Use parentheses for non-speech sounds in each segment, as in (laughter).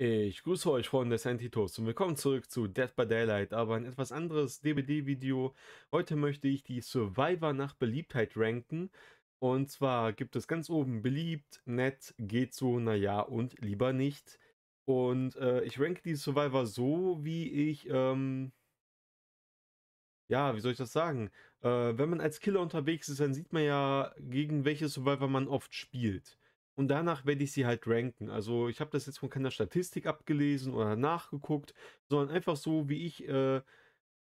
Ich grüße euch, Freunde des Antitos, und willkommen zurück zu Death by Daylight, aber ein etwas anderes DBD-Video. Heute möchte ich die Survivor nach Beliebtheit ranken. Und zwar gibt es ganz oben beliebt, nett, geht so, naja und lieber nicht. Und äh, ich ranke die Survivor so, wie ich, ähm, ja, wie soll ich das sagen? Äh, wenn man als Killer unterwegs ist, dann sieht man ja, gegen welche Survivor man oft spielt und danach werde ich sie halt ranken. Also ich habe das jetzt von keiner Statistik abgelesen oder nachgeguckt, sondern einfach so, wie ich äh,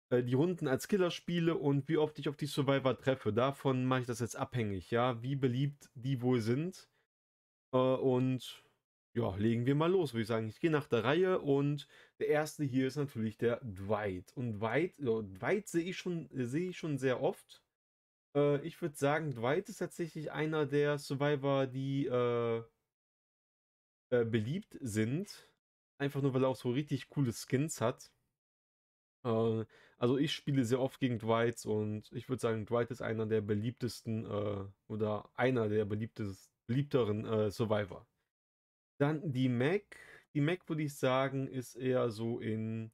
äh, die Runden als Killer spiele und wie oft ich auf die Survivor treffe. Davon mache ich das jetzt abhängig, ja, wie beliebt die wohl sind. Äh, und ja, legen wir mal los, würde ich sagen. Ich gehe nach der Reihe und der erste hier ist natürlich der Dwight. Und Dwight, ja, Dwight sehe ich schon, sehe ich schon sehr oft. Äh, ich würde sagen, Dwight ist tatsächlich einer der Survivor, die äh, äh, beliebt sind. Einfach nur, weil er auch so richtig coole Skins hat. Äh, also ich spiele sehr oft gegen Dwights und ich würde sagen, Dwight ist einer der beliebtesten äh, oder einer der beliebtes, beliebteren äh, Survivor. Dann die Mac. Die Mac würde ich sagen, ist eher so in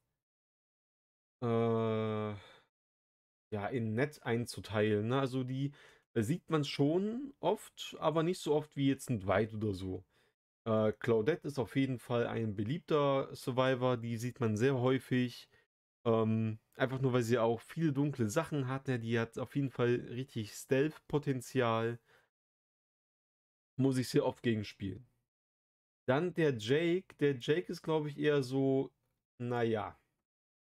äh, ja, in Netz einzuteilen. Ne? Also die sieht man schon oft, aber nicht so oft wie jetzt ein Dwight oder so. Äh, Claudette ist auf jeden Fall ein beliebter Survivor, die sieht man sehr häufig. Ähm, einfach nur, weil sie auch viele dunkle Sachen hat. Ne? Die hat auf jeden Fall richtig Stealth-Potenzial. Muss ich sehr oft gegenspielen. Dann der Jake. Der Jake ist, glaube ich, eher so, naja.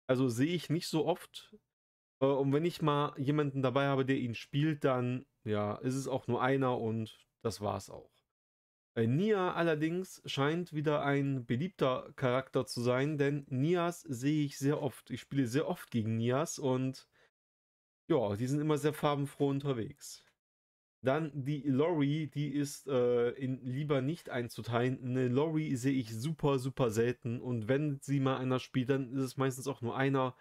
Also sehe ich nicht so oft äh, und wenn ich mal jemanden dabei habe, der ihn spielt, dann ja, ist es auch nur einer und das war's auch. Äh, Nia allerdings scheint wieder ein beliebter Charakter zu sein, denn Nias sehe ich sehr oft. Ich spiele sehr oft gegen Nias und ja, die sind immer sehr farbenfroh unterwegs. Dann die Lori, die ist äh, in lieber nicht einzuteilen. Eine Lori sehe ich super, super selten und wenn sie mal einer spielt, dann ist es meistens auch nur einer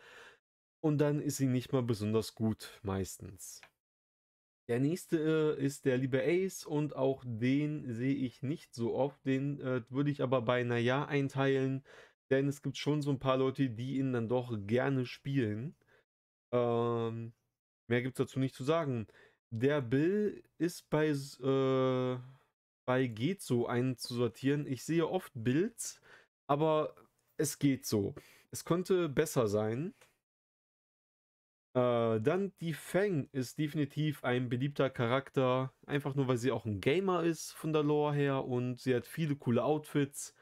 und dann ist sie nicht mal besonders gut, meistens. Der nächste äh, ist der liebe Ace und auch den sehe ich nicht so oft. Den äh, würde ich aber bei Naja einteilen, denn es gibt schon so ein paar Leute, die ihn dann doch gerne spielen. Ähm, mehr gibt es dazu nicht zu sagen. Der Bill ist bei, äh, bei geht so einzusortieren. Ich sehe oft Bills, aber es geht so. Es könnte besser sein. Äh, dann die Feng ist definitiv ein beliebter Charakter, einfach nur weil sie auch ein Gamer ist von der Lore her und sie hat viele coole Outfits.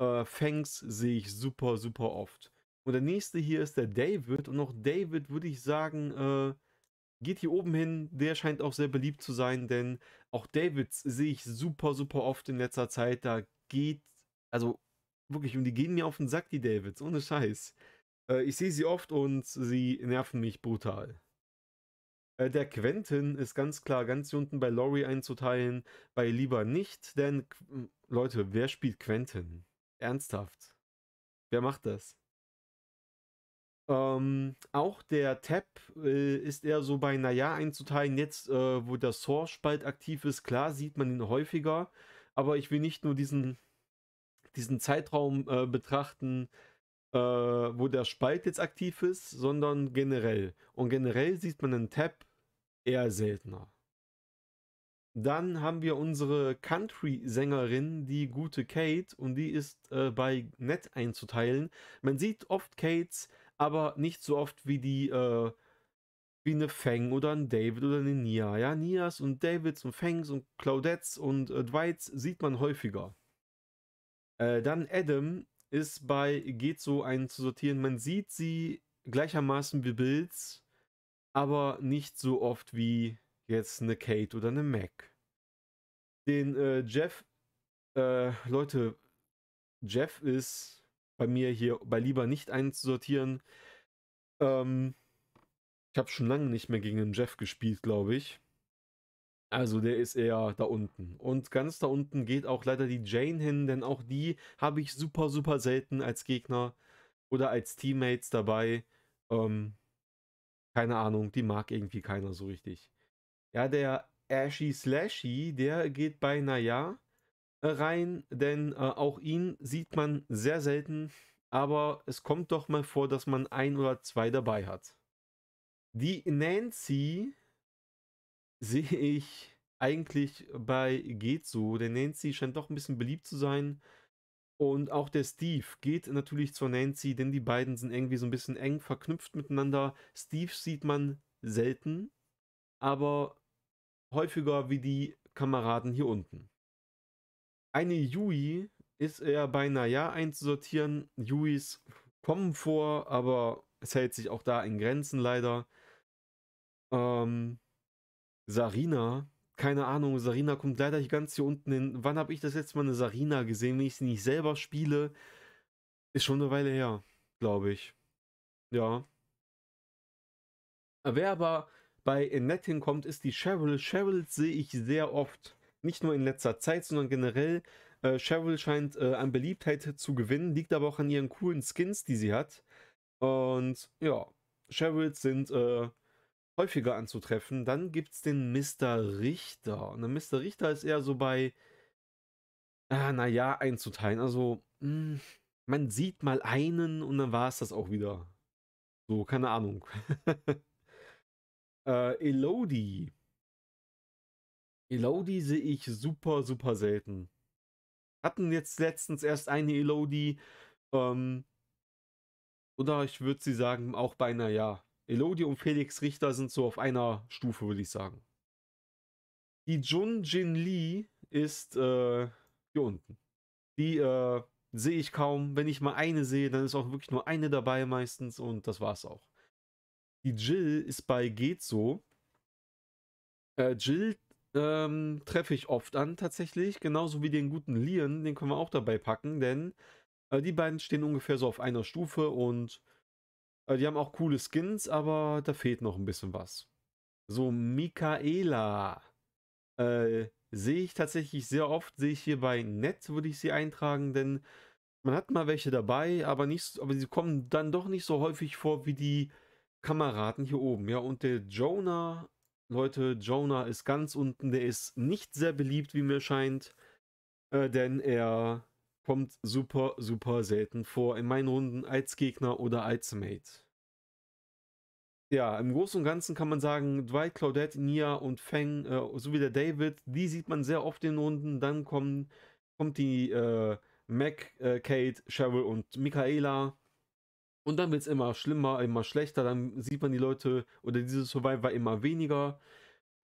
Äh, Fangs sehe ich super, super oft. Und der nächste hier ist der David und auch David würde ich sagen, äh, geht hier oben hin. Der scheint auch sehr beliebt zu sein, denn auch Davids sehe ich super, super oft in letzter Zeit. Da geht, also wirklich, und die gehen mir auf den Sack, die Davids, ohne Scheiß. Äh, ich sehe sie oft und sie nerven mich brutal. Äh, der Quentin ist ganz klar ganz hier unten bei Laurie einzuteilen, bei lieber nicht, denn Qu hm, Leute, wer spielt Quentin? Ernsthaft. Wer macht das? Ähm, auch der Tab äh, ist eher so bei Naja einzuteilen. Jetzt, äh, wo der Source-Spalt aktiv ist, klar sieht man ihn häufiger. Aber ich will nicht nur diesen, diesen Zeitraum äh, betrachten, äh, wo der Spalt jetzt aktiv ist, sondern generell. Und generell sieht man einen Tab eher seltener. Dann haben wir unsere Country-Sängerin, die gute Kate, und die ist äh, bei Nett einzuteilen. Man sieht oft Kates, aber nicht so oft wie die, äh, wie eine Fang oder ein David oder eine Nia. Ja, Nias und Davids und Fangs und Claudettes und äh, Dwights sieht man häufiger. Äh, dann Adam ist bei geht so einzusortieren. Man sieht sie gleichermaßen wie Bills, aber nicht so oft wie jetzt eine Kate oder eine Mac. Den äh, Jeff, äh, Leute, Jeff ist bei mir hier bei lieber nicht einzusortieren. Ähm, ich habe schon lange nicht mehr gegen einen Jeff gespielt, glaube ich. Also der ist eher da unten. Und ganz da unten geht auch leider die Jane hin, denn auch die habe ich super, super selten als Gegner oder als Teammates dabei. Ähm, keine Ahnung, die mag irgendwie keiner so richtig. Ja, der Ashy Slashy, der geht bei Naya äh, rein, denn äh, auch ihn sieht man sehr selten, aber es kommt doch mal vor, dass man ein oder zwei dabei hat. Die Nancy sehe ich eigentlich bei Getsu. Der Nancy scheint doch ein bisschen beliebt zu sein. Und auch der Steve geht natürlich zur Nancy, denn die beiden sind irgendwie so ein bisschen eng verknüpft miteinander. Steve sieht man selten, aber häufiger wie die Kameraden hier unten. Eine Yui ist eher bei Naya einzusortieren. Yuis kommen vor, aber es hält sich auch da in Grenzen leider. Ähm, Sarina, keine Ahnung, Sarina kommt leider hier ganz hier unten hin. Wann habe ich das letzte Mal eine Sarina gesehen, wenn ich sie nicht selber spiele? Ist schon eine Weile her, glaube ich. Ja. Wer aber bei Annette hinkommt, ist die Cheryl. Cheryl sehe ich sehr oft. Nicht nur in letzter Zeit, sondern generell. Äh, Cheryl scheint äh, an Beliebtheit zu gewinnen, liegt aber auch an ihren coolen Skins, die sie hat. Und ja, Cheryls sind äh, häufiger anzutreffen. Dann gibt es den Mr. Richter. Und der Mr. Richter ist eher so bei, ah, naja, einzuteilen. Also, mh, hm, man sieht mal einen und dann war es das auch wieder. So, keine Ahnung. (laughs) äh, Elodie. Elodie sehe ich super, super selten. Hatten jetzt letztens erst eine Elodie. Ähm, oder ich würde sie sagen, auch beinahe ja. Elodie und Felix Richter sind so auf einer Stufe, würde ich sagen. Die Jun Jin Lee ist äh, hier unten. Die äh, sehe ich kaum. Wenn ich mal eine sehe, dann ist auch wirklich nur eine dabei meistens und das war's auch. Die Jill ist bei Geht so. Äh, Jill ähm, treffe ich oft an tatsächlich, genauso wie den guten Lian, den können wir auch dabei packen, denn äh, die beiden stehen ungefähr so auf einer Stufe und äh, die haben auch coole Skins, aber da fehlt noch ein bisschen was. So, Michaela. Äh, sehe ich tatsächlich sehr oft, sehe ich hier bei Net, würde ich sie eintragen, denn man hat mal welche dabei, aber nicht, aber sie kommen dann doch nicht so häufig vor wie die Kameraden hier oben. Ja, und der Jonah, Leute, Jonah ist ganz unten, der ist nicht sehr beliebt, wie mir scheint, äh, denn er kommt super, super selten vor in meinen Runden als Gegner oder als Mate. Ja, im Großen und Ganzen kann man sagen, Dwight, Claudette, Nia und Feng äh, sowie der David, die sieht man sehr oft in Runden. Dann kommen, kommt die äh, Mac, äh, Kate, Cheryl und Michaela. Und dann wird es immer schlimmer, immer schlechter. Dann sieht man die Leute oder diese Survivor immer weniger.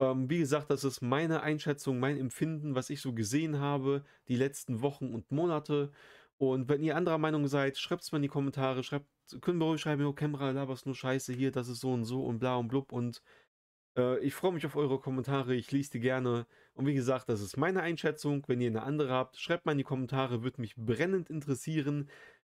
Ähm, wie gesagt, das ist meine Einschätzung, mein Empfinden, was ich so gesehen habe, die letzten Wochen und Monate. Und wenn ihr anderer Meinung seid, schreibt es mal in die Kommentare, schreibt, können wir ruhig schreiben, oh Kamera, laberst nur Scheiße hier, das ist so und so und bla und blub und äh, ich freue mich auf eure Kommentare, ich lese die gerne. Und wie gesagt, das ist meine Einschätzung. Wenn ihr eine andere habt, schreibt mal in die Kommentare, würde mich brennend interessieren.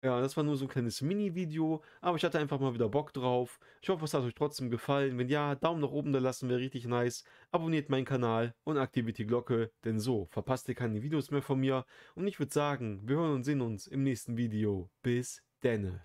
Ja, das war nur so ein kleines Mini-Video, aber ich hatte einfach mal wieder Bock drauf. Ich hoffe, es hat euch trotzdem gefallen. Wenn ja, Daumen nach oben da lassen wäre richtig nice. Abonniert meinen Kanal und aktiviert die Glocke, denn so verpasst ihr keine Videos mehr von mir. Und ich würde sagen, wir hören und sehen uns im nächsten Video. Bis denne.